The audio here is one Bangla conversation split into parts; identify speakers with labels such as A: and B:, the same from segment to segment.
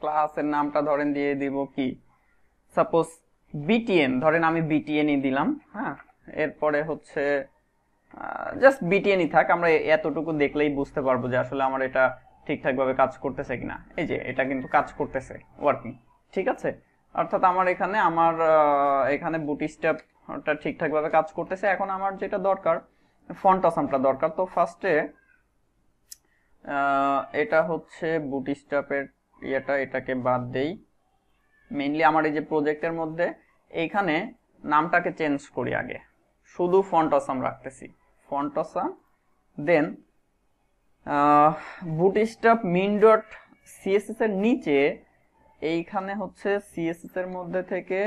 A: ক্লাসের নামটা ধরেন দিয়ে দিব কি সাপোজ বিটিএন ধরেন আমি বিটিএনই দিলাম হ্যাঁ এরপরে হচ্ছে জাস্ট বিটিএনই থাক আমরা এতটুকু দেখলেই বুঝতে পারবো যে আসলে আমার এটা ঠিকঠাকভাবে কাজ করতেছে কিনা এই যে এটা কিন্তু কাজ করতেছে ওয়ার্কিং ঠিক আছে অর্থাৎ আমার এখানে আমার এখানে বুটি স্টেপটা ঠিকঠাকভাবে কাজ করতেছে এখন আমার যেটা দরকার ফন্ট আসামটা দরকার তো ফার্স্টে এটা হচ্ছে বুটি স্টেপের ইয়েটা এটাকে বাদ দেই মেইনলি আমার এই যে প্রজেক্টের মধ্যে এইখানে নামটাকে চেঞ্জ করি আগে শুধু ফন্ট রাখতেছি font then bootstrap min dot CSS এর নিচে এইখানে হচ্ছে সিএসএস এর মধ্যে থেকে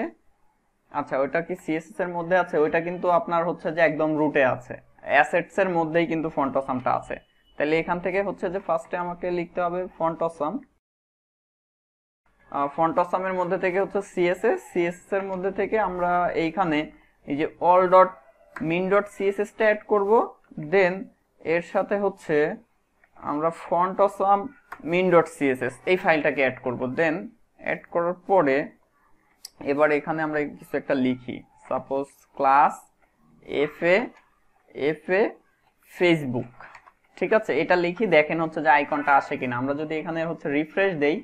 A: আচ্ছা ওইটা কি সিএসএস এর মধ্যে আছে ওইটা কিন্তু আপনার হচ্ছে যে একদম রুটে আছে অ্যাসেটস এর মধ্যেই কিন্তু ফন্ট আছে তাহলে এখান থেকে হচ্ছে যে ফার্স্টে আমাকে লিখতে হবে ফন্ট ফন্ট আসামের মধ্যে থেকে হচ্ছে সিএসএস সিএসএস এর মধ্যে থেকে আমরা এইখানে এই যে অল ডট মিন ডট সিএসএসটা অ্যাড করবো দেন এর সাথে হচ্ছে আমরা ফন্ট মিন ডট সিএসএস এই ফাইলটাকে অ্যাড করব দেন অ্যাড করার পরে এবার এখানে আমরা কিছু একটা লিখি suppose class F A F A Facebook ঠিক আছে এটা লিখি দেখেন হচ্ছে যে আইকনটা আসে কিনা আমরা যদি এখানে হচ্ছে রিফ্রেশ দেই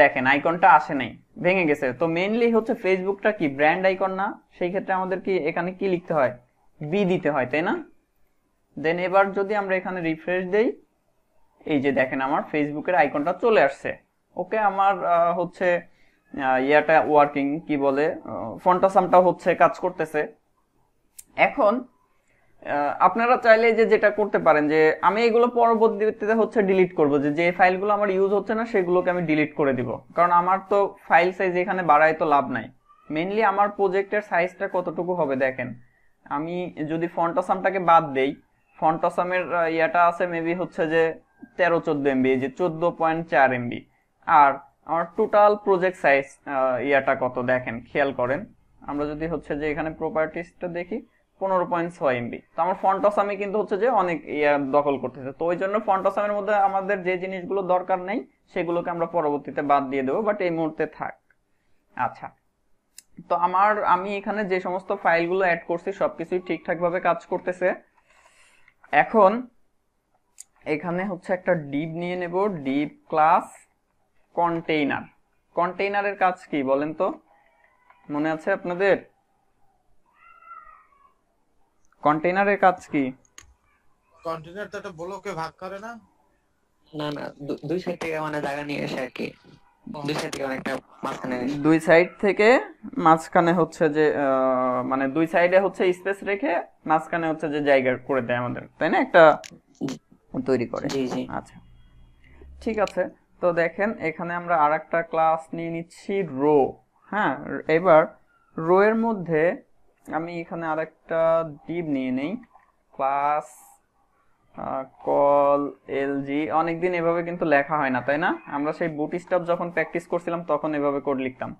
A: দেখেন আইকনটা আসে নাই ভেঙে গেছে তো মেইনলি হচ্ছে ফেসবুকটা কি ব্র্যান্ড আইকন না সেই ক্ষেত্রে আমাদের কি এখানে কি লিখতে হয় বি দিতে হয় তাই না দেন এবার যদি আমরা এখানে রিফ্রেশ দেই এই যে দেখেন আমার ফেসবুকের আইকনটা চলে আসছে ওকে আমার হচ্ছে ইয়াটা ওয়ার্কিং কি বলে ফন্টাসামটা হচ্ছে কাজ করতেছে এখন আপনারা চাইলে যে যেটা করতে পারেন যে আমি এগুলো পরবর্তীতে হচ্ছে ডিলিট করব যে যে ফাইলগুলো আমার ইউজ হচ্ছে না সেগুলোকে আমি ডিলিট করে দিব কারণ আমার তো ফাইল সাইজ এখানে বাড়ায় তো লাভ নাই মেনলি আমার প্রজেক্টের সাইজটা কতটুকু হবে দেখেন আমি যদি ফন্টাসামটাকে বাদ দেই ফন্টাসামের ইয়াটা আছে মেবি হচ্ছে যে তেরো চোদ্দো এমবি যে চোদ্দো পয়েন্ট চার এমবি আর আমার টোটাল প্রজেক্ট সাইজ ইয়াটা কত দেখেন খেয়াল করেন আমরা যদি হচ্ছে যে এখানে প্রপার্টিসটা দেখি পনেরো পয়েন্ট ছয় এমবি তো আমার ফন্টসামে কিন্তু হচ্ছে যে অনেক ইয়ে দখল করতেছে তো ওই জন্য ফন্টসামের মধ্যে আমাদের যে জিনিসগুলো দরকার নেই সেগুলোকে আমরা পরবর্তীতে বাদ দিয়ে দেবো বাট এই মুহূর্তে থাক আচ্ছা তো আমার আমি এখানে যে সমস্ত ফাইলগুলো অ্যাড করছি সব কিছুই ঠিকঠাকভাবে কাজ করতেছে এখন এখানে হচ্ছে একটা ডিপ নিয়ে নেব ডিপ ক্লাস কন্টেইনার কন্টেইনারের কাজ কি বলেন তো মনে আছে আপনাদের কন্টেইনারের কাজ কি কন্টেইনার তো একটা ব্লকে ভাগ করে না না না দুই সাইড থেকে মানে জায়গা নিয়ে এসে আর কি দুই সাইড থেকে অনেকটা মাঝখানে দুই সাইড থেকে মাঝখানে হচ্ছে যে মানে দুই সাইডে হচ্ছে স্পেস রেখে মাঝখানে হচ্ছে যে জায়গা করে দেয় আমাদের তাই না একটা তৈরি করে জি জি আচ্ছা ঠিক আছে তো দেখেন এখানে আমরা আরেকটা ক্লাস নিয়ে নিচ্ছি রো হ্যাঁ এবার রো এর মধ্যে আমি এখানে আরেকটা ডিপ নিয়ে নেই ক্লাস কল এলজি অনেকদিন এভাবে কিন্তু লেখা হয় না তাই না আমরা সেই বুট স্টপ যখন প্র্যাকটিস করছিলাম তখন এভাবে কোড লিখতাম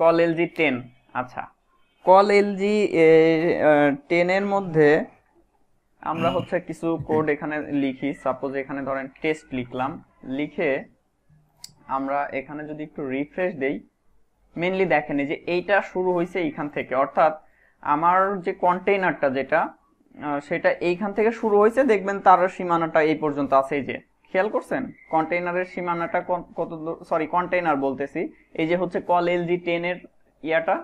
A: কল এলজি টেন আচ্ছা কল এলজি টেনের মধ্যে আমরা হচ্ছে কিছু কোড এখানে লিখি সাপোজ এখানে ধরেন টেস্ট লিখলাম লিখে আমরা এখানে যদি একটু রিফ্রেশ দেই মেনলি দেখেন যে এইটা শুরু হয়েছে এইখান থেকে অর্থাৎ আমার যে কন্টেইনারটা যেটা সেটা এইখান থেকে শুরু হয়েছে দেখবেন তার সীমানাটা এই পর্যন্ত আছে যে খেয়াল করছেন কন্টেইনারের সীমানাটা কত সরি কন্টেইনার বলতেছি এই যে হচ্ছে কল এলজি টেন এর ইয়াটা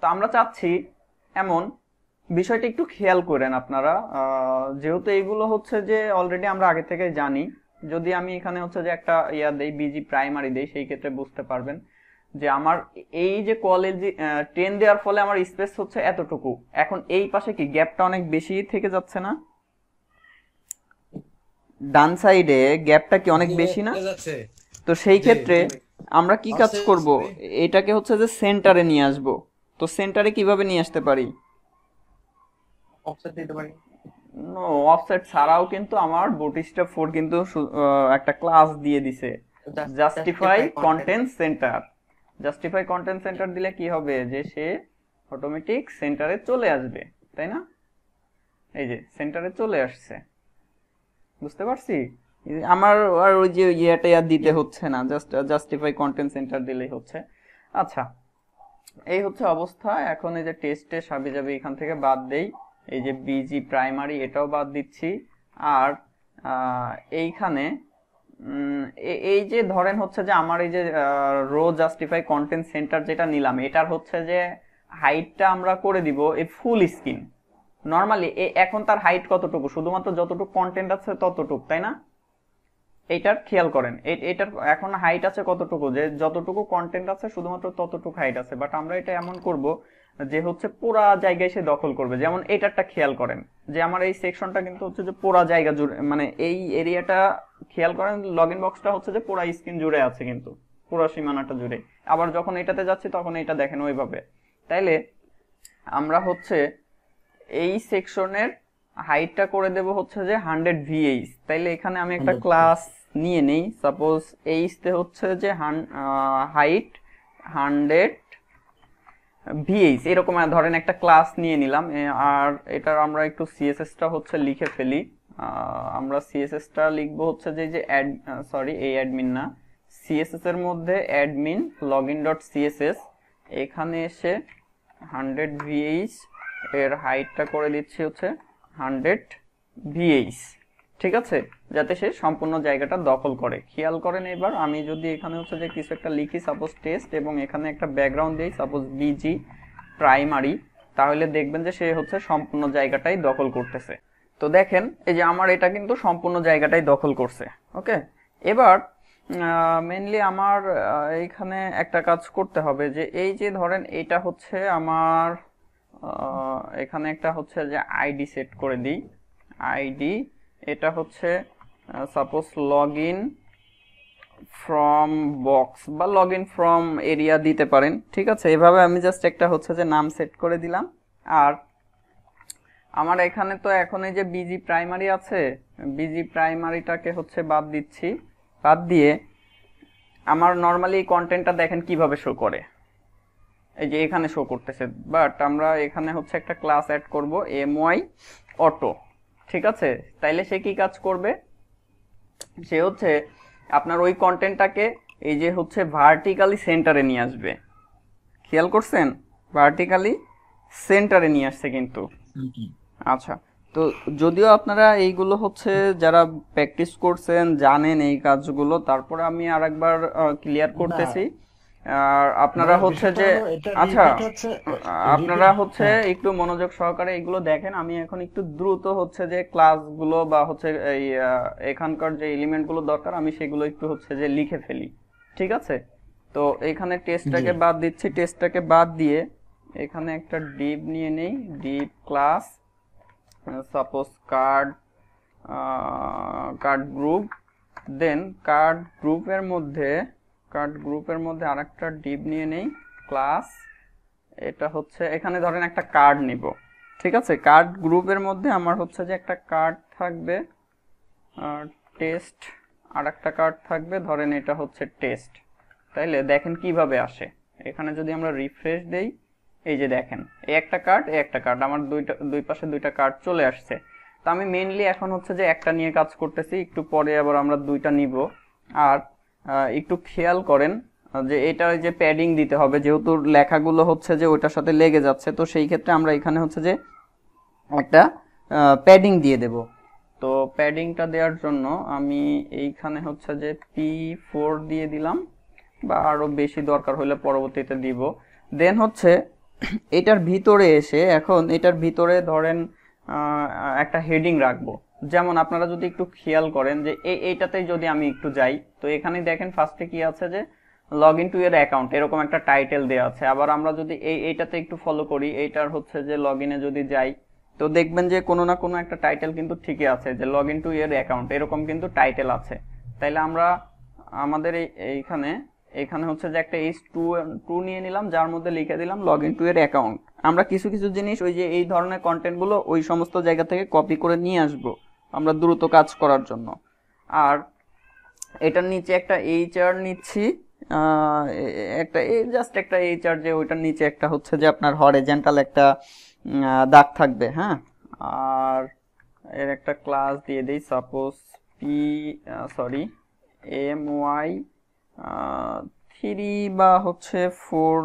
A: তো আমরা চাচ্ছি এমন বিষয়টা একটু খেয়াল করেন আপনারা যেহেতু এইগুলো হচ্ছে যে অলরেডি আমরা আগে থেকে জানি যদি আমি এখানে হচ্ছে যে একটা ইয়া দেই বিজি প্রাইমারি দেই সেই ক্ষেত্রে বুঝতে পারবেন যে আমার এই যে কলেজে টেন দেওয়ার ফলে আমার স্পেস হচ্ছে এতটুকু এখন এই পাশে কি গ্যাপটা অনেক বেশি থেকে যাচ্ছে না ডান সাইডে গ্যাপটা কি অনেক বেশি না তো সেই ক্ষেত্রে আমরা কি কাজ করব এটাকে হচ্ছে যে সেন্টারে নিয়ে আসব তো সেন্টারে কিভাবে নিয়ে আসতে পারি অফসেট দিতে পারি নো ছাড়াও কিন্তু আমার বটিস্টা ফোর কিন্তু একটা ক্লাস দিয়ে দিছে justify content center justify content center দিলে কি হবে যে সে অটোমেটিক সেন্টারে চলে আসবে তাই না এই যে সেন্টারে চলে আসছে বুঝতে পারছি আমার আর ওই যে ইয়েটা আর দিতে হচ্ছে না জাস্ট জাস্টিফাই কন্টেন্ট সেন্টার দিলেই হচ্ছে আচ্ছা এই হচ্ছে অবস্থা এখন এই যে টেস্টে সাবি যাবে এখান থেকে বাদ দেই এই যে বিজি প্রাইমারি এটাও বাদ দিচ্ছি আর এইখানে এই যে ধরেন হচ্ছে যে আমার এই যে রো জাস্টিফাই কন্টেন্ট সেন্টার যেটা নিলাম এটার হচ্ছে যে হাইটটা আমরা করে দিব এই ফুল স্ক্রিন নর্মালি এখন তার হাইট কতটুকু শুধুমাত্র যতটুকু কন্টেন্ট আছে ততটুকু তাই না এইটার খেয়াল করেন এটার এখন হাইট আছে কতটুকু যে যতটুকু কন্টেন্ট আছে শুধুমাত্র ততটুকু হাইট আছে বাট আমরা এটা এমন করব যে হচ্ছে পোড়া জায়গায় সে দখল করবে যেমন এটারটা খেয়াল করেন যে আমার এই সেকশনটা কিন্তু হচ্ছে যে পোড়া জায়গা জুড়ে মানে এই এরিয়াটা খেয়াল করেন লগ ইন বক্সটা হচ্ছে যে পোড়া স্ক্রিন জুড়ে আছে কিন্তু পোড়া সীমানাটা জুড়ে আবার যখন এটাতে যাচ্ছে তখন এটা দেখেন ওইভাবে তাইলে আমরা হচ্ছে এই সেকশনের হাইটটা করে দেব হচ্ছে যে হান্ড্রেড ভিএইচ তাইলে এখানে আমি একটা ক্লাস নিয়ে নেই সাপোজ এইচতে হচ্ছে যে হাইট হান্ড্রেড ভিএইচ এরকম ধরেন একটা ক্লাস নিয়ে নিলাম আর এটার আমরা একটু সিএসএসটা হচ্ছে লিখে ফেলি আমরা সিএসএসটা লিখবো হচ্ছে যে যে অ্যাড সরি এই অ্যাডমিন না সিএসএস এর মধ্যে admin log in dot CSS এখানে এসে হান্ড্রেড ভিএইচ এর হাইটটা করে দিচ্ছি হচ্ছে হান্ড্রেড ভিএইচ ঠিক আছে যাতে সে সম্পূর্ণ জায়গাটা দখল করে খেয়াল করেন এবার আমি যদি এখানে হচ্ছে যে কিছু একটা লিখি সাপোজ টেস্ট এবং এখানে একটা ব্যাকগ্রাউন্ড দিই সাপোজ বিজি প্রাইমারি তাহলে দেখবেন যে সে হচ্ছে সম্পূর্ণ জায়গাটাই দখল করতেছে তো দেখেন এই যে আমার এটা কিন্তু সম্পূর্ণ জায়গাটাই দখল করছে ওকে এবার মেনলি আমার এইখানে একটা কাজ করতে হবে যে এই যে ধরেন এটা হচ্ছে আমার এখানে একটা হচ্ছে যে আইডি সেট করে দিই আইডি এটা হচ্ছে suppose log in form box বা লগ ইন ফ্রম এরিয়া দিতে পারেন ঠিক আছে এভাবে আমি জাস্ট একটা হচ্ছে যে নাম সেট করে দিলাম আর আমার এখানে তো এখন এই যে বিজি প্রাইমারি আছে বিজি প্রাইমারিটাকে হচ্ছে বাদ দিচ্ছি বাদ দিয়ে আমার নর্মালি কন্টেন্টটা দেখেন কিভাবে শো করে এই যে এখানে শো করতেছে বাট আমরা এখানে হচ্ছে একটা ক্লাস অ্যাড করব এম ওয়াই অটো ঠিক আছে তাইলে সে কি কাজ করবে সে হচ্ছে আপনার ওই কন্টেন্টটাকে এই যে হচ্ছে ভার্টিক্যালি সেন্টারে নিয়ে আসবে খেয়াল করছেন ভার্টিক্যালি সেন্টারে নিয়ে আসছে কিন্তু আচ্ছা তো যদিও আপনারা এইগুলো হচ্ছে যারা প্র্যাকটিস করছেন জানেন এই কাজগুলো তারপরে আমি আরেকবার ক্লিয়ার করতেছি আর আপনারা হ্যাঁ, হচ্ছে যে আচ্ছা আপনারা হচ্ছে হ্যাঁ। একটু মনোযোগ সহকারে এগুলো দেখেন আমি এখন একটু দ্রুত হচ্ছে যে ক্লাসগুলো বা হচ্ছে এই এখানকার যে এলিমেন্টগুলো দরকার আমি সেগুলো একটু হচ্ছে যে লিখে ফেলি ঠিক আছে তো এখানে টেস্টটাকে বাদ দিচ্ছি টেস্টটাকে বাদ দিয়ে এখানে একটা ডিপ নিয়ে নেই div class suppose card card group then card গ্রুপের মধ্যে কার্ড গ্রুপের মধ্যে আরেকটা ডিপ নিয়ে নেই ক্লাস এটা হচ্ছে এখানে ধরেন একটা কার্ড নিব ঠিক আছে কার্ড গ্রুপের মধ্যে আমার হচ্ছে যে একটা কার্ড থাকবে টেস্ট আর একটা কার্ড থাকবে ধরেন এটা হচ্ছে টেস্ট তাইলে দেখেন কিভাবে আসে এখানে যদি আমরা রিফ্রেশ দেই এই যে দেখেন এই একটা কার্ড এই একটা কার্ড আমার দুইটা দুই পাশে দুইটা কার্ড চলে আসছে তো আমি মেনলি এখন হচ্ছে যে একটা নিয়ে কাজ করতেছি একটু পরে আবার আমরা দুইটা নিব আর একটু খেয়াল করেন যে এটা ওই যে প্যাডিং দিতে হবে যেহেতু লেখাগুলো হচ্ছে যে ওটার সাথে লেগে যাচ্ছে তো সেই ক্ষেত্রে আমরা এখানে হচ্ছে যে একটা প্যাডিং দিয়ে দেব তো প্যাডিংটা দেওয়ার জন্য আমি এইখানে হচ্ছে যে পি ফোর দিয়ে দিলাম বা আরও বেশি দরকার হলে পরবর্তীতে দিব দেন হচ্ছে এটার ভিতরে এসে এখন এটার ভিতরে ধরেন একটা হেডিং রাখবো যেমন আপনারা যদি একটু খেয়াল করেন যে এই এইটাতেই যদি আমি একটু যাই তো এখানে দেখেন ফার্স্টে কি আছে যে log in to your account এরকম একটা টাইটেল দেওয়া আছে আবার আমরা যদি এই এইটাতে একটু ফলো করি এইটার হচ্ছে যে লগ ইনে যদি যাই তো দেখবেন যে কোনো না কোনো একটা টাইটেল কিন্তু ঠিকই আছে যে log in to your account এরকম কিন্তু টাইটেল আছে তাইলে আমরা আমাদের এইখানে এখানে হচ্ছে যে একটা এইচ টু টু নিয়ে নিলাম যার মধ্যে লিখে দিলাম লগ ইন টু এর অ্যাকাউন্ট আমরা কিছু কিছু জিনিস ওই যে এই ধরনের কন্টেন্টগুলো ওই সমস্ত জায়গা থেকে কপি করে নিয়ে আসবো আমরা দ্রুত কাজ করার জন্য আর এটার নিচে একটা এইচআর নিচ্ছি একটা এই জাস্ট একটা এইচআর যে ওইটার নিচে একটা হচ্ছে যে আপনার জেন্টাল একটা দাগ থাকবে হ্যাঁ আর এর একটা ক্লাস দিয়ে দিই suppose P sorry M Y three বা হচ্ছে ফোর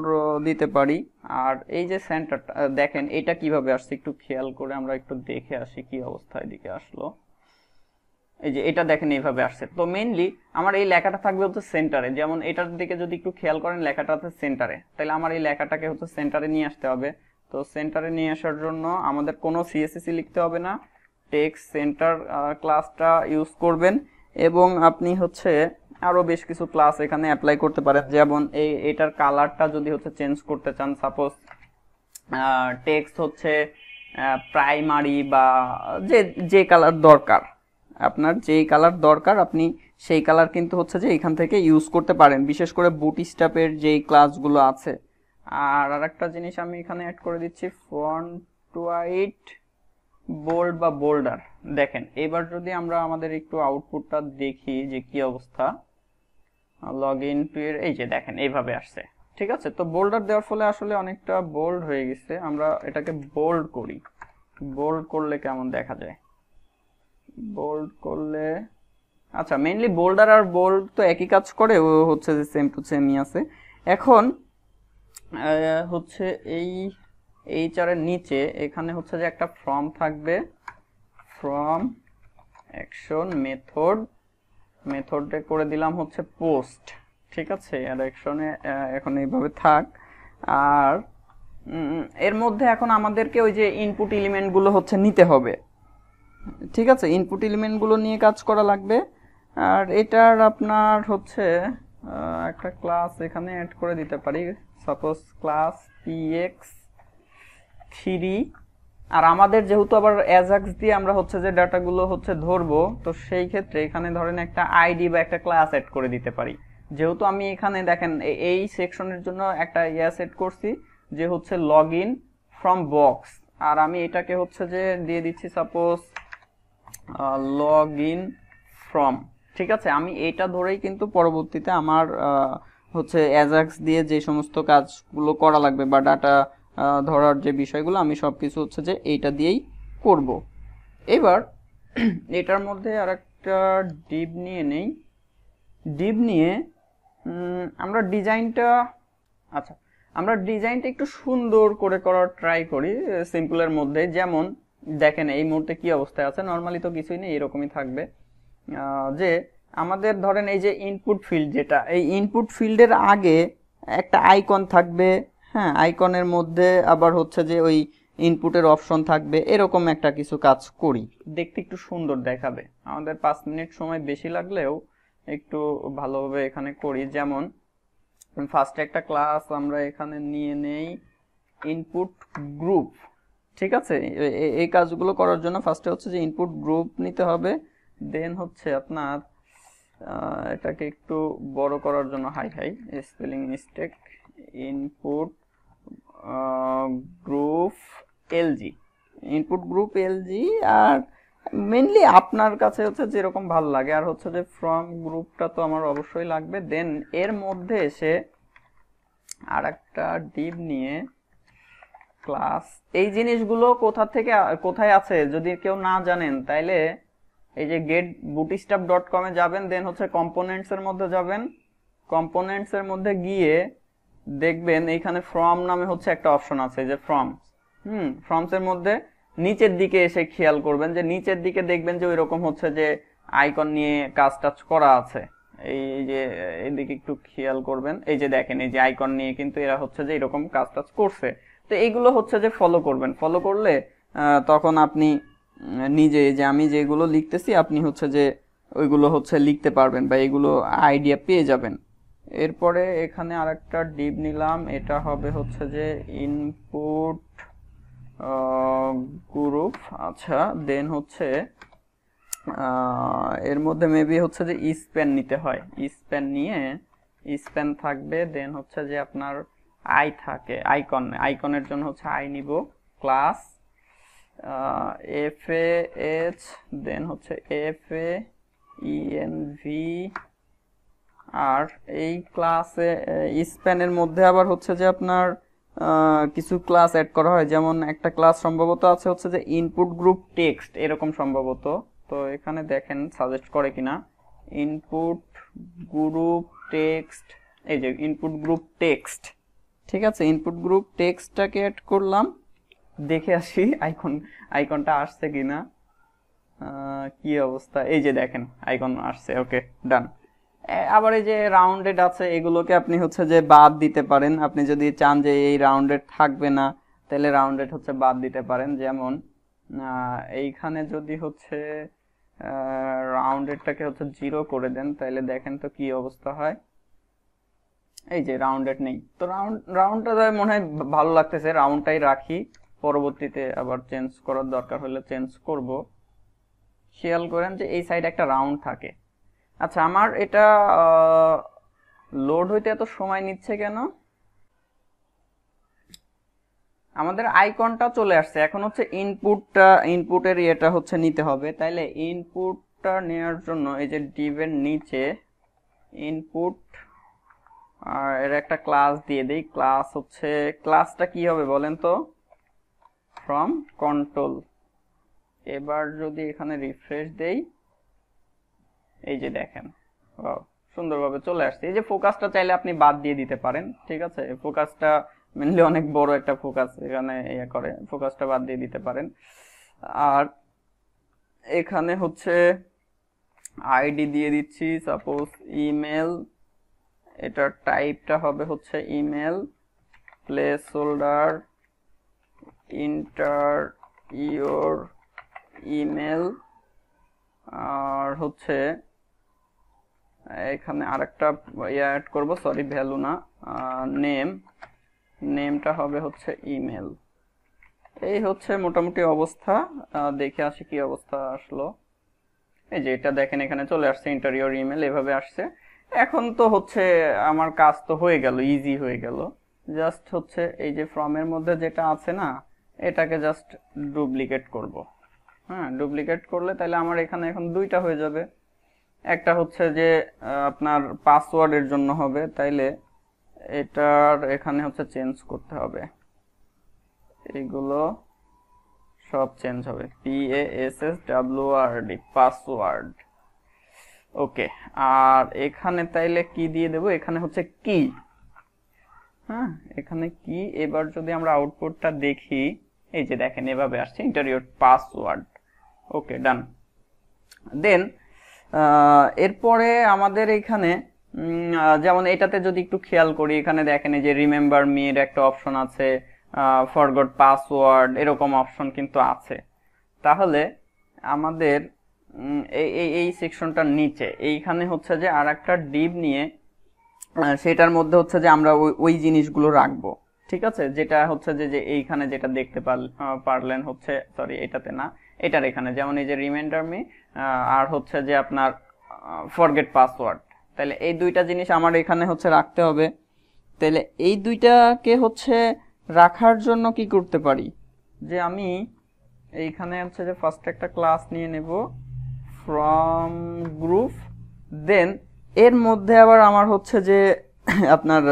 A: দিতে পারি আর এই যে সেন্টারটা দেখেন এটা কিভাবে আসছে একটু খেয়াল করে আমরা একটু দেখে আসি কি অবস্থায় দিকে আসলো এই যে এটা দেখেন এইভাবে আসছে তো মেইনলি আমার এই লেখাটা থাকবে হচ্ছে সেন্টারে যেমন এটার দিকে যদি একটু খেয়াল করেন লেখাটা হচ্ছে সেন্টারে তাহলে আমার এই লেখাটাকে হচ্ছে সেন্টারে নিয়ে আসতে হবে তো সেন্টারে নিয়ে আসার জন্য আমাদের কোনো সিএসএসি লিখতে হবে না টেক্সট সেন্টার ক্লাসটা ইউজ করবেন এবং আপনি হচ্ছে আরও বেশ কিছু ক্লাস এখানে অ্যাপ্লাই করতে পারেন যেমন এই এটার কালারটা যদি হচ্ছে চেঞ্জ করতে চান সাপোজ টেক্সট হচ্ছে প্রাইমারি বা যে যে কালার দরকার আপনার যেই কালার দরকার আপনি সেই কালার কিন্তু হচ্ছে যে এখান থেকে ইউজ করতে পারেন বিশেষ করে বুট স্টাপের যেই ক্লাসগুলো আছে আর আর একটা জিনিস আমি এখানে অ্যাড করে দিচ্ছি ফন্ট হোয়াইট বোল্ড বা বোল্ডার দেখেন এবার যদি আমরা আমাদের একটু আউটপুটটা দেখি যে কি অবস্থা লগ ইন টু এর এই যে দেখেন এইভাবে আসছে ঠিক আছে তো বোল্ডার দেওয়ার ফলে আসলে অনেকটা বোল্ড হয়ে গেছে আমরা এটাকে বোল্ড করি বোল্ড করলে কেমন দেখা যায় বোল্ড করলে আচ্ছা মেইনলি বোল্ডার আর বোল্ড তো একই কাজ করে ও হচ্ছে যে সেম টু সেমই আছে এখন হচ্ছে এই এইচআরের নিচে এখানে হচ্ছে যে একটা ফর্ম থাকবে ফর্ম অ্যাকশন মেথড মেথডে করে দিলাম হচ্ছে পোস্ট ঠিক আছে একশনে এখন এইভাবে থাক আর এর মধ্যে এখন আমাদেরকে ওই যে ইনপুট এলিমেন্টগুলো হচ্ছে নিতে হবে ঠিক আছে ইনপুট এলিমেন্টগুলো নিয়ে কাজ করা লাগবে আর এটার আপনার হচ্ছে একটা ক্লাস এখানে অ্যাড করে দিতে পারি সাপোজ ক্লাস পিএক্স থ্রি আর আমাদের যেহেতু আবার অ্যাজাক্স দিয়ে আমরা হচ্ছে যে ডাটাগুলো হচ্ছে ধরবো তো সেই ক্ষেত্রে এখানে ধরেন একটা আইডি বা একটা ক্লাস অ্যাড করে দিতে পারি যেহেতু আমি এখানে দেখেন এই সেকশনের জন্য একটা ইয়া সেট করছি যে হচ্ছে লগ ইন ফ্রম বক্স আর আমি এটাকে হচ্ছে যে দিয়ে দিচ্ছি সাপোজ লগ ইন ফ্রম ঠিক আছে আমি এটা ধরেই কিন্তু পরবর্তীতে আমার হচ্ছে অ্যাজাক্স দিয়ে যে সমস্ত কাজগুলো করা লাগবে বা ডাটা ধরার যে বিষয়গুলো আমি সব কিছু হচ্ছে যে এইটা দিয়েই করব। এবার এটার মধ্যে আর একটা ডিপ নিয়ে নেই ডিপ নিয়ে আমরা ডিজাইনটা আচ্ছা আমরা ডিজাইনটা একটু সুন্দর করে করার ট্রাই করি সিম্পলের মধ্যে যেমন দেখেন এই মুহূর্তে কি অবস্থায় আছে নর্মালি তো কিছুই নেই এরকমই থাকবে যে আমাদের ধরেন এই যে ইনপুট ফিল্ড যেটা এই ইনপুট ফিল্ডের আগে একটা আইকন থাকবে হ্যাঁ আইকনের মধ্যে আবার হচ্ছে যে ওই ইনপুটের অপশন থাকবে এরকম একটা কিছু কাজ করি দেখতে একটু সুন্দর দেখাবে আমাদের পাঁচ মিনিট সময় বেশি লাগলেও একটু ভালোভাবে এখানে করি যেমন ফার্স্ট একটা ক্লাস আমরা এখানে নিয়ে নেই ইনপুট গ্রুপ ঠিক আছে এই কাজগুলো করার জন্য ফার্স্টে হচ্ছে যে ইনপুট গ্রুপ নিতে হবে দেন হচ্ছে আপনার এটাকে একটু বড় করার জন্য high high spelling mistake input group LG input group LG আর মেনলি আপনার কাছে হচ্ছে যেরকম ভালো লাগে আর হচ্ছে যে ফ্রম গ্রুপটা তো আমার অবশ্যই লাগবে দেন এর মধ্যে এসে আর একটা ডিপ নিয়ে ক্লাস এই জিনিসগুলো কোথা থেকে কোথায় আছে যদি কেউ না জানেন তাইলে এই যে গেট বুটিস্টাপ ডট কমে যাবেন দেন হচ্ছে কম্পোনেন্টসের মধ্যে যাবেন কম্পোনেন্টসের মধ্যে গিয়ে দেখবেন এইখানে ফ্রম নামে হচ্ছে একটা অপশন আছে যে ফ্রম হুম ফ্রমস এর মধ্যে নিচের দিকে এসে খেয়াল করবেন যে নিচের দিকে দেখবেন যে ওইরকম হচ্ছে যে আইকন নিয়ে কাজ টাজ করা আছে এই যে এদিকে একটু খেয়াল করবেন এই যে দেখেন এই যে আইকন নিয়ে কিন্তু এরা হচ্ছে যে এরকম কাজ টাচ করছে তো এইগুলো হচ্ছে যে ফলো করবেন ফলো করলে তখন আপনি নিজে যে আমি যেগুলো লিখতেছি আপনি হচ্ছে যে ওইগুলো হচ্ছে লিখতে পারবেন বা এগুলো আইডিয়া পেয়ে যাবেন এরপরে এখানে আরেকটা ডিপ নিলাম এটা হবে হচ্ছে যে ইনপুট গ্রুপ আচ্ছা দেন হচ্ছে এর মধ্যে মেবি হচ্ছে যে স্প্যান নিতে হয় স্প্যান নিয়ে স্প্যান থাকবে দেন হচ্ছে যে আপনার আই থাকে আইকন আইকনের জন্য হচ্ছে আই নিব class F A H then হচ্ছে এফ এ ইএন ভি আর এই ক্লাসে স্প্যানের মধ্যে আবার হচ্ছে যে আপনার কিছু ক্লাস অ্যাড করা হয় যেমন একটা ক্লাস সম্ভবত আছে হচ্ছে যে ইনপুট গ্রুপ টেক্সট এরকম সম্ভবত তো এখানে দেখেন সাজেস্ট করে কিনা ইনপুট গ্রুপ টেক্সট এই যে ইনপুট গ্রুপ টেক্সট ঠিক আছে ইনপুট গ্রুপ টেক্সটটাকে অ্যাড করলাম দেখে আসি আইকন আইকনটা আসছে কিনা কি অবস্থা এই যে দেখেন আইকন আসছে ওকে ডান আবার এই যে রাউন্ডেড আছে এগুলোকে আপনি হচ্ছে যে বাদ দিতে পারেন আপনি যদি চান যে এই রাউন্ডেড থাকবে না তাহলে রাউন্ডেড হচ্ছে বাদ দিতে পারেন যেমন এইখানে যদি হচ্ছে রাউন্ডেডটাকে হচ্ছে জিরো করে দেন তাহলে দেখেন তো কি অবস্থা হয় এই যে রাউন্ডেড নেই তো রাউন্ড রাউন্ডটা মনে হয় ভালো লাগতেছে রাউন্ডটাই রাখি পরবর্তীতে আবার চেঞ্জ করার দরকার হলে চেঞ্জ করব খেয়াল করেন যে এই সাইড একটা রাউন্ড থাকে আচ্ছা আমার এটা লোড হইতে এত সময় নিচ্ছে কেন আমাদের আইকনটা চলে আসছে এখন হচ্ছে ইনপুটটা ইনপুটের ইয়েটা হচ্ছে নিতে হবে তাইলে ইনপুটটা নেওয়ার জন্য এই যে ডিভের নিচে ইনপুট আর এর একটা ক্লাস দিয়ে দিই ক্লাস হচ্ছে ক্লাসটা কি হবে বলেন তো ফ্রম কন্ট্রোল এবার যদি এখানে রিফ্রেশ দেই এই যে দেখেন সুন্দরভাবে চলে আসছে এই যে ফোকাসটা চাইলে আপনি বাদ দিয়ে দিতে পারেন ঠিক আছে ফোকাসটা মেনলি অনেক বড় একটা ফোকাস এখানে ইয়ে করে ফোকাসটা বাদ দিয়ে দিতে পারেন আর এখানে হচ্ছে আইডি দিয়ে দিচ্ছি সাপোজ ইমেল এটার টাইপটা হবে হচ্ছে email placeholder enter your email আর হচ্ছে এখানে আরেকটা ইয়ে অ্যাড করবো সরি ভ্যালু না নেম নেমটা হবে হচ্ছে ইমেল এই হচ্ছে মোটামুটি অবস্থা দেখে আসি কি অবস্থা আসলো এই যে এটা দেখেন এখানে চলে আসছে ইন্টারিয়র ইমেল এভাবে আসছে এখন তো হচ্ছে আমার কাজ তো হয়ে গেল ইজি হয়ে গেল জাস্ট হচ্ছে এই যে ফর্মের মধ্যে যেটা আছে না এটাকে জাস্ট ডুপ্লিকেট করব হ্যাঁ ডুপ্লিকেট করলে তাহলে আমার এখানে এখন দুইটা হয়ে যাবে একটা হচ্ছে যে আপনার পাসওয়ার্ডের জন্য হবে তাইলে এটার এখানে হচ্ছে চেঞ্জ করতে হবে এইগুলো সব চেঞ্জ হবে P A S S W R D password okay আর এখানে তাইলে কি দিয়ে দেব এখানে হচ্ছে কি হ্যাঁ এখানে কি এবার যদি আমরা আউটপুটটা দেখি এই যে দেখেন এভাবে আসছে ইন্টারিওর পাসওয়ার্ড ওকে ডান দেন এরপরে আমাদের এখানে যেমন এটাতে যদি একটু খেয়াল করি এখানে দেখেন যে রিমেম্বার মির একটা অপশন আছে ফরগড পাসওয়ার্ড এরকম অপশন কিন্তু আছে তাহলে আমাদের এই এই সেকশনটার নিচে এইখানে হচ্ছে যে আর একটা ডিপ নিয়ে সেটার মধ্যে হচ্ছে যে আমরা ওই ওই জিনিসগুলো রাখবো ঠিক আছে যেটা হচ্ছে যে এইখানে যেটা দেখতে পারলেন হচ্ছে সরি এটাতে না এটার এখানে যেমন এই যে রিমাইন্ডার মি আর হচ্ছে যে আপনার ফরগেট পাসওয়ার্ড তাহলে এই দুইটা জিনিস আমার এখানে হচ্ছে রাখতে হবে তাহলে এই দুইটাকে হচ্ছে রাখার জন্য কি করতে পারি যে আমি এইখানে হচ্ছে যে ফার্স্ট একটা ক্লাস নিয়ে নেব ফ্রম গ্রুপ দেন এর মধ্যে আবার আমার হচ্ছে যে আপনার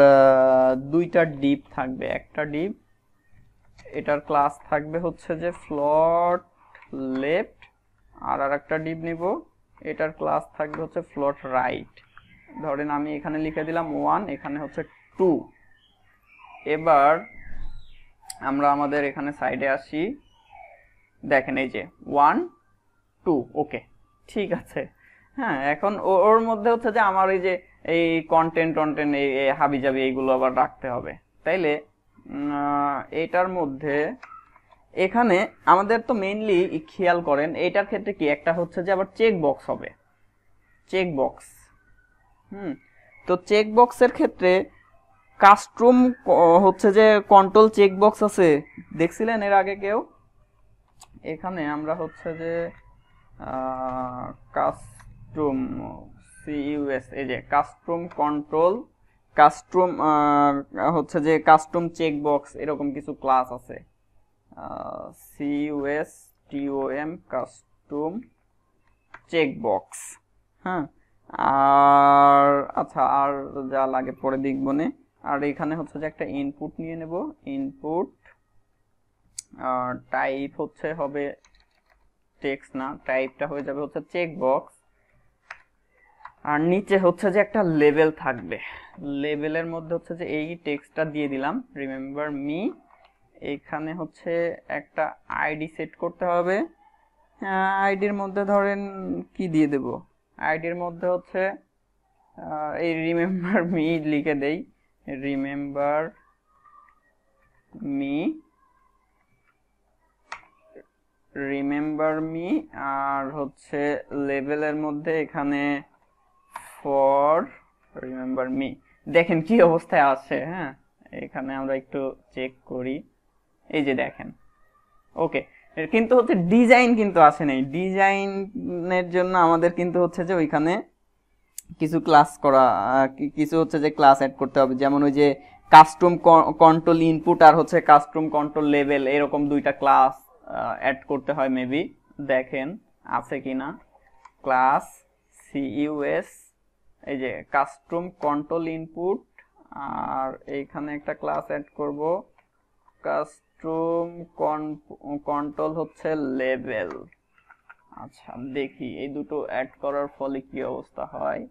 A: দুইটা ডিপ থাকবে একটা ডিপ এটার ক্লাস থাকবে হচ্ছে যে ফ্লট লেফট আর আর একটা ডিপ নিব এটার ক্লাস থাকবে হচ্ছে ফ্লট রাইট ধরেন আমি এখানে লিখে দিলাম ওয়ান এখানে হচ্ছে টু এবার আমরা আমাদের এখানে সাইডে আসি দেখেন এই যে ওয়ান টু ওকে ঠিক আছে হ্যাঁ এখন ওর মধ্যে হচ্ছে যে আমার এই যে এই কন্টেন্ট টন্টেন্ট এই হাবিজাবি এইগুলো আবার রাখতে হবে তাইলে এটার মধ্যে এখানে আমাদের তো মেইনলি খেয়াল করেন এটার ক্ষেত্রে কি একটা হচ্ছে যে আবার চেক বক্স হবে চেক বক্স হুম তো চেক বক্সের ক্ষেত্রে কাস্টম হচ্ছে যে কন্ট্রোল চেক বক্স আছে দেখছিলেন এর আগে কেউ এখানে আমরা হচ্ছে যে কাস্টম সিইউএস এই যে কাস্টম কন্ট্রোল কাস্টম হচ্ছে যে কাস্টম চেক বক্স এরকম কিছু ক্লাস আছে সিউএস টিওএম কাস্টম চেকবক্স হ্যাঁ আর আচ্ছা আর যা লাগে পরে দেখবনে আর এখানে হচ্ছে যে একটা ইনপুট নিয়ে নেব ইনপুট টাইপ হচ্ছে হবে টেক্সট না টাইপটা হয়ে যাবে হচ্ছে চেকবক্স আর নিচে হচ্ছে যে একটা লেভেল থাকবে লেভেলের মধ্যে হচ্ছে যে এই টেক্সটটা দিয়ে দিলাম রিমেম্বার মি এইখানে হচ্ছে একটা আইডি সেট করতে হবে আইডির মধ্যে ধরেন কি দিয়ে দেব আইডির মধ্যে হচ্ছে এই রিমেম্বার মি লিখে দেই রিমেম্বার মি রিমেম্বার মি আর হচ্ছে লেভেলের মধ্যে এখানে ফর রিমেম্বার মি দেখেন কি অবস্থায় আছে হ্যাঁ এখানে আমরা একটু চেক করি এই যে দেখেন ওকে কিন্তু হচ্ছে ডিজাইন কিন্তু আসে নাই ডিজাইনের জন্য আমাদের কিন্তু হচ্ছে যে ওইখানে কিছু ক্লাস করা কিছু হচ্ছে যে ক্লাস অ্যাড করতে হবে যেমন ওই যে কাস্টম কন্ট্রোল ইনপুট আর হচ্ছে কাস্টম কন্ট্রোল লেভেল এরকম দুইটা ক্লাস অ্যাড করতে হয় মেবি দেখেন আছে কি না ক্লাস সিইউএস এই যে কাস্টম কন্ট্রোল ইনপুট আর এইখানে একটা ক্লাস অ্যাড করব কাস্ট স্পেকট্রুম কন্ট্রোল হচ্ছে লেভেল আচ্ছা দেখি এই দুটো অ্যাড করার ফলে কি অবস্থা হয়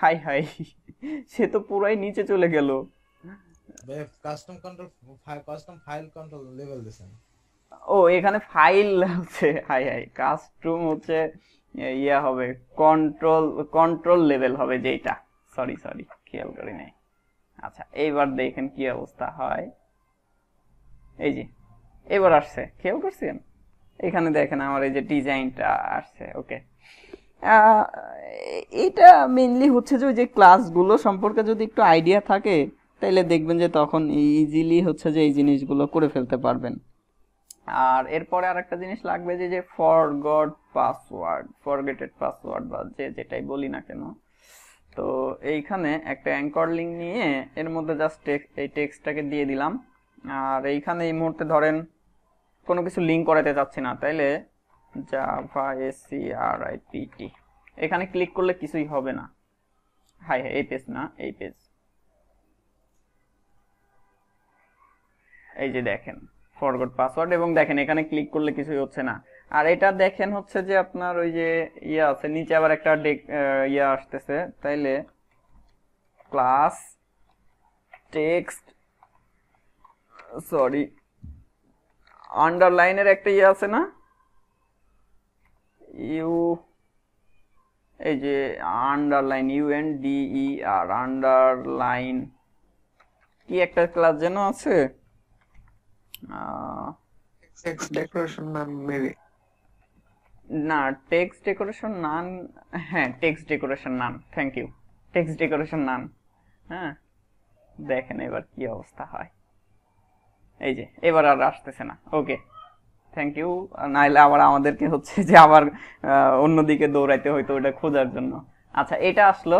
A: হাই হাই সে তো পুরাই নিচে চলে গেল custom control custom file control লেভেল দিছেন ও এখানে ফাইল হচ্ছে হাই হাই কাস্টম হচ্ছে ইয়া হবে কন্ট্রোল কন্ট্রোল লেভেল হবে যেটা সরি সরি খেয়াল করি নাই আচ্ছা এইবার দেখেন কি অবস্থা হয় এই যে এবার আসছে খেয়াল করছেন এখানে দেখেন আমার এই যে ডিজাইনটা আসছে ওকে এটা মেনলি হচ্ছে যে ওই যে ক্লাসগুলো সম্পর্কে যদি একটু আইডিয়া থাকে তাইলে দেখবেন যে তখন ইজিলি হচ্ছে যে এই জিনিসগুলো করে ফেলতে পারবেন আর এরপরে আর একটা জিনিস লাগবে যে যে গড পাসওয়ার্ড ফরগেটেড পাসওয়ার্ড বা যে যেটাই বলি না কেন তো এইখানে একটা অ্যাঙ্কর লিঙ্ক নিয়ে এর মধ্যে জাস্ট এই টেক্সটটাকে দিয়ে দিলাম আর এইখানে এই মুহূর্তে ধরেন কোনো কিছু লিঙ্ক করাতে চাচ্ছি না তাইলে java S C R I P T এখানে ক্লিক করলে কিছুই হবে না হাই হাই এই পেজ না এই পেজ এই যে দেখেন ফরগট পাসওয়ার্ড এবং দেখেন এখানে ক্লিক করলে কিছুই হচ্ছে না আর এটা দেখেন হচ্ছে যে আপনার ওই যে ইয়ে আছে নিচে আবার একটা ইয়ে আসতেছে তাইলে ক্লাস টেক্সট সরি আন্ডারলাইনের একটা ইয়ে আছে না ইউ এই যে underline U N D E R underline কি একটা ক্লাস যেন আছে ডেকোরেশন না টেক্সট ডেকোরেশন নান হ্যাঁ text decoration none thank you text decoration none হ্যাঁ দেখেন এবার কি অবস্থা হয় এই যে এবার আর আসতেছে না ওকে থ্যাংক ইউ নাহলে আবার আমাদেরকে হচ্ছে যে আবার অন্যদিকে দৌড়াইতে হয়তো ওটা খোঁজার জন্য আচ্ছা এটা আসলো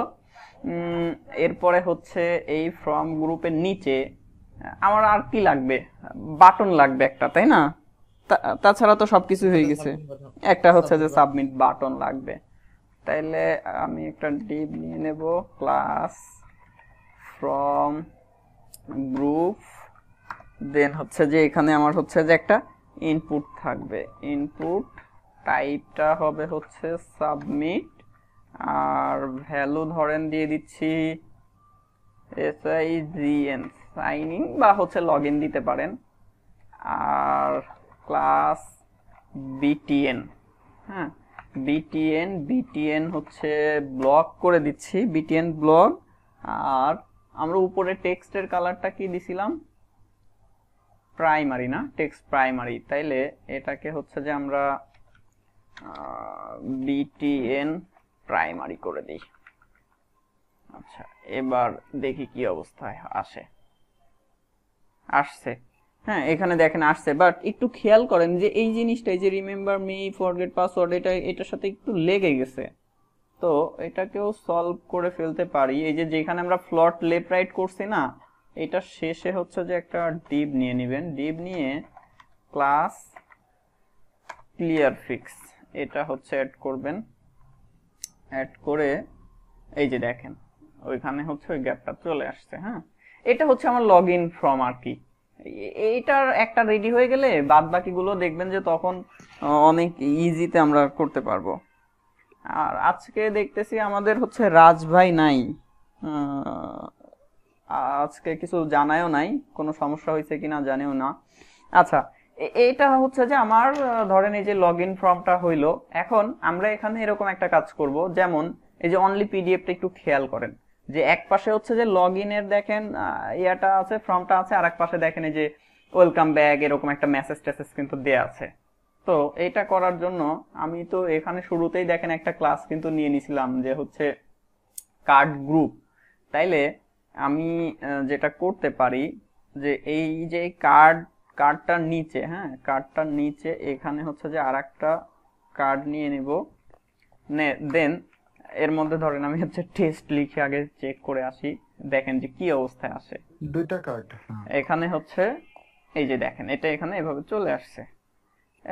A: এরপরে হচ্ছে এই ফর্ম গ্রুপের নিচে আমার আর কি লাগবে বাটন লাগবে একটা তাই না তাছাড়া তো সব কিছু হয়ে গেছে একটা হচ্ছে যে সাবমিট বাটন লাগবে তাইলে আমি একটা ডিপ নিয়ে নেব ক্লাস ফ্রম গ্রুপ দেন হচ্ছে যে এখানে আমার হচ্ছে যে একটা ইনপুট থাকবে ইনপুট টাইপটা হবে হচ্ছে সাবমিট আর ভ্যালু ধরেন দিয়ে দিচ্ছি S I G N sign in বা হচ্ছে লগ ইন দিতে পারেন আর ক্লাস বিটিএন হ্যাঁ বিটিএন বিটিএন হচ্ছে ব্লক করে দিচ্ছি বিটিএন ব্লক আর আমরা উপরে টেক্সটের কালারটা কি দিছিলাম প্রাইমারি না টেক্সট প্রাইমারি তাইলে এটাকে হচ্ছে যে আমরা বিটিএন প্রাইমারি করে দিই আচ্ছা এবার দেখি কি অবস্থায় আসে আসছে হ্যাঁ এখানে দেখেন আসছে বাট একটু খেয়াল করেন যে এই জিনিসটা এই যে রিমেম্বার মি ফরগেট পাসওয়ার্ড এটা এটার সাথে একটু লেগে গেছে তো এটাকেও সলভ করে ফেলতে পারি এই যে যেখানে আমরা ফ্লট লেফট রাইট করছি না এটা শেষে হচ্ছে যে একটা ডিপ নিয়ে নেবেন ডিপ নিয়ে ক্লাস ক্লিয়ার ফিক্স এটা হচ্ছে অ্যাড করবেন অ্যাড করে এই যে দেখেন ওইখানে হচ্ছে ওই গ্যাপটা চলে আসছে হ্যাঁ এটা হচ্ছে আমার লগ ইন ফর্ম আর কি এইটার একটা রেডি হয়ে গেলে বাদ বাকিগুলো দেখবেন যে তখন অনেক ইজিতে আমরা করতে পারবো আর আজকে দেখতেছি আমাদের হচ্ছে রাজভাই নাই আজকে কিছু জানায়ও নাই কোনো সমস্যা হয়েছে কিনা জানেও না আচ্ছা এইটা হচ্ছে যে আমার ধরেন এই যে লগ ইন ফর্মটা হইলো এখন আমরা এখানে এরকম একটা কাজ করব যেমন এই যে অনলি পিডিএফটা একটু খেয়াল করেন যে এক পাশে হচ্ছে যে লগ ইনের দেখেন ইয়াটা আছে ফর্মটা আছে আর এক পাশে দেখেন এই যে ওয়েলকাম ব্যাগ এরকম একটা মেসেজ টেসেজ কিন্তু দেওয়া আছে তো এটা করার জন্য আমি তো এখানে শুরুতেই দেখেন একটা ক্লাস কিন্তু নিয়ে নিছিলাম যে হচ্ছে কার্ড গ্রুপ তাইলে আমি যেটা করতে পারি যে এই যে কার্ড কার্ডটার নিচে হ্যাঁ কার্ডটার নিচে এখানে হচ্ছে যে আর একটা কার্ড নিয়ে নেব দেন এর মধ্যে ধরেন আমি হচ্ছে টেস্ট লিখে আগে চেক করে আসি দেখেন যে কি অবস্থায় আসে দুইটা কার্ড হ্যাঁ। এখানে হচ্ছে এই যে দেখেন এটা এখানে এভাবে চলে আসছে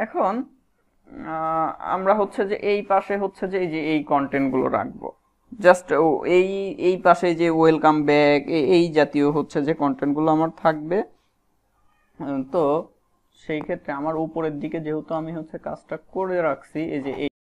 A: এখন আমরা হচ্ছে যে এই পাশে হচ্ছে যে এই যে এই কন্টেন্টগুলো রাখবো জাস্ট এই এই পাশে যে ওয়েলকাম ব্যাক এই জাতীয় হচ্ছে যে কন্টেন্টগুলো আমার থাকবে তো সেই ক্ষেত্রে আমার উপরের দিকে যেহেতু আমি হচ্ছে কাজটা করে রাখছি এই যে